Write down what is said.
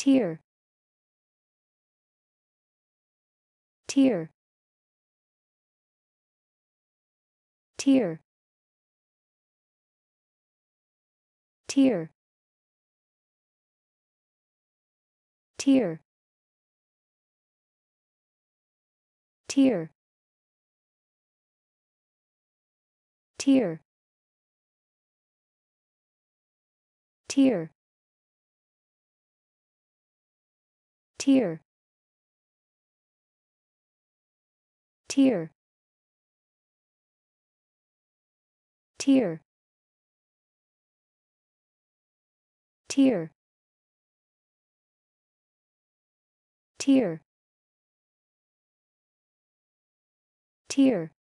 Tier. Tier. Tier. Tier. Tier. Tier. Tier. Tier. Tier. Tier. Tier. Tier. Tier.